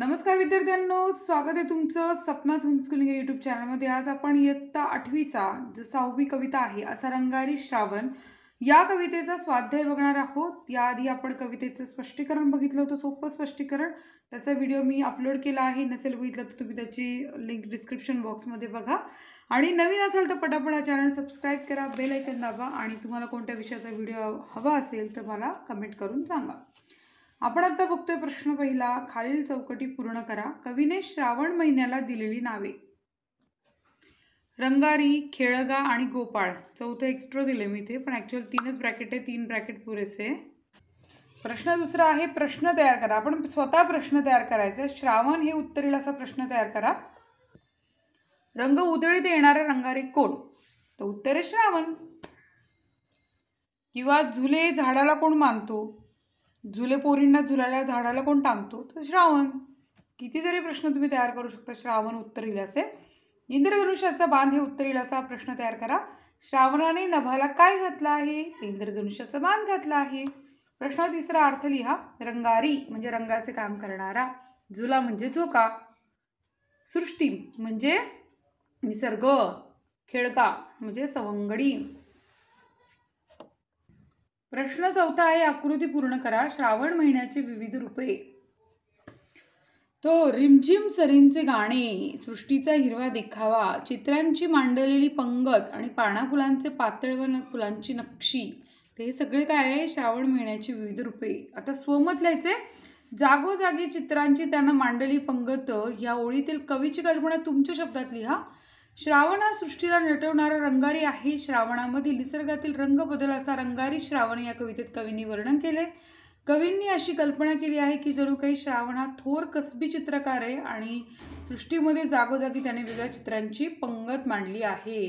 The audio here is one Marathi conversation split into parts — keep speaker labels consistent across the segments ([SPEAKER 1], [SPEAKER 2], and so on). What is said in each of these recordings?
[SPEAKER 1] नमस्कार विद्यार्थ्यांनो स्वागत आहे तुमचं सपनाच होमस्कुलिंग यूट्यूब चॅनलमध्ये आज आपण इयत्ता आठवीचा जो सहावी कविता आहे असा रंगारी श्रावण या कवितेचा स्वाध्याय बघणार आहोत याआधी आपण कवितेचं स्पष्टीकरण बघितलं होतं सोपं स्पष्टीकरण त्याचा व्हिडिओ मी अपलोड केला आहे नसेल बघितलं तर तुम्ही त्याची लिंक डिस्क्रिप्शन बॉक्समध्ये बघा आणि नवीन असेल तर पटापट हा चॅनल सबस्क्राईब करा बेल ऐकन दाबा आणि तुम्हाला कोणत्या विषयाचा व्हिडिओ हवा असेल तर मला कमेंट करून सांगा आपण आता बघतोय प्रश्न पहिला खालील चौकटी पूर्ण करा कवीने श्रावण महिन्याला दिलेली नावे रंगारी खेळगा आणि गोपाळ चौथं एक्स्ट्रा दिले मी इथे पण ॲक्च्युअल तीनच ब्रॅकेट आहे तीन ब्रॅकेट पुरेसे प्रश्न दुसरा आहे प्रश्न तयार करा आपण स्वतः प्रश्न तयार करायचा श्रावण हे उत्तरेला असा प्रश्न तयार करा रंग उधळीत येणारे रंगारी कोण तर उत्तर आहे श्रावण किंवा झुले झाडाला कोण मानतो झुले पोरींना झुलाल्या झाडाला कोण टांगतो तर श्रावण कितीतरी प्रश्न तुम्ही तयार करू शकता श्रावण उत्तर इलासे इंद्रधनुष्याचा बांध हे उत्तर इलासा प्रश्न तयार करा श्रावणाने नभाला काय घातला आहे इंद्रधनुष्याचा बांध घातला आहे प्रश्न तिसरा अर्थ लिहा रंगारी म्हणजे रंगाचे काम करणारा झुला म्हणजे झोका सृष्टी म्हणजे निसर्ग खेळका म्हणजे सवंगडी प्रश्न चौथा आहे आकृती पूर्ण करा श्रावण महिन्याचे विविध रूपे तो रिमझिम सरींचे गाणे सृष्टीचा हिरवा देखावा चित्रांची मांडलेली पंगत आणि पानाफुलांचे पातळ व फुलांची नक्षी तर हे सगळे काय आहे श्रावण महिन्याची विविध रूपे आता स्वमत लिहायचे जागोजागी चित्रांची त्यांना मांडली पंगत या ओळीतील कवीची कल्पना तुमच्या शब्दात लिहा श्रावण हा सृष्टीला नटवणारा रंगारी आहे श्रावणामधील निसर्गातील रंग बदल असा रंगारी श्रावण या कवितेत कवींनी वर्णन केले कवींनी अशी कल्पना केली आहे की जणू काही श्रावण हा थोर कसबी चित्रकार आहे आणि सृष्टीमध्ये जागोजागी त्याने वेगळ्या चित्रांची पंगत मांडली आहे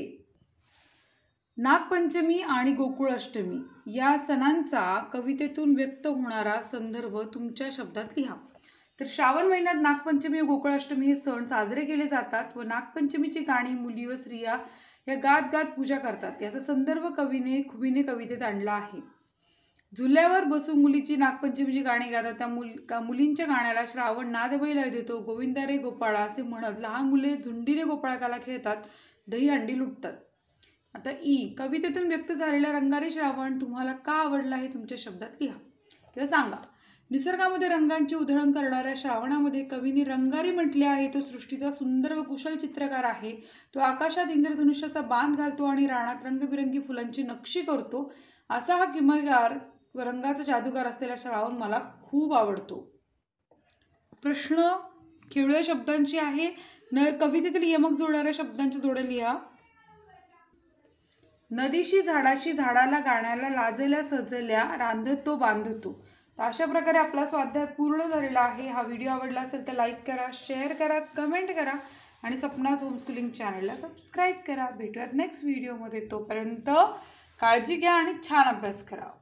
[SPEAKER 1] नागपंचमी आणि गोकुळाष्टमी या सणांचा कवितेतून व्यक्त होणारा संदर्भ तुमच्या शब्दात लिहा तर श्रावण महिन्यात नागपंचमी व गोकुळाष्टमी हे सण साजरे केले जातात व नागपंचमीची गाणी मुली व स्त्रिया या गात गात पूजा करतात याचा संदर्भ कवीने खुबीने कवितेत आणला आहे झुल्यावर बसून मुलीची नागपंचमीची गाणी गातात त्या मुल का मुलींच्या गाण्याला श्रावण नादबई देतो गोविंदारे रे गोपाळा असे म्हणत लहान मुले झुंडीने गोपाळकाला खेळतात दही लुटतात आता ई कवितेतून व्यक्त झालेल्या रंगारी श्रावण तुम्हाला का आवडला हे तुमच्या शब्दात लिहा किंवा सांगा निसर्गामध्ये रंगांची उधळण करणाऱ्या श्रावणामध्ये कवीने रंगारी म्हटले आहे तो सृष्टीचा सुंदर व कुशल चित्रकार आहे तो आकाशात इंद्रधनुष्याचा बांध घालतो आणि राणात रंगबिरंगी फुलांची नक्षी करतो असा हा किमयगार व रंगाचा जादूगार असलेला श्रावण मला खूप आवडतो प्रश्न खेळूया शब्दांची आहे न कवितेतील यमक जोडणाऱ्या शब्दांची जोडे लिहा नदीशी झाडाशी झाडाला गाण्याला लाजल्या सजल्या रांधतो बांधतो तर अशा प्रकारे आपला स्वाध्याय पूर्ण झालेला आहे हा व्हिडिओ आवडला असेल तर लाईक करा शेअर करा कमेंट करा आणि सपनाज स्कूलिंग चॅनलला सबस्क्राईब करा भेटूयात नेक्स्ट व्हिडिओमध्ये तोपर्यंत काळजी घ्या आणि छान अभ्यास करा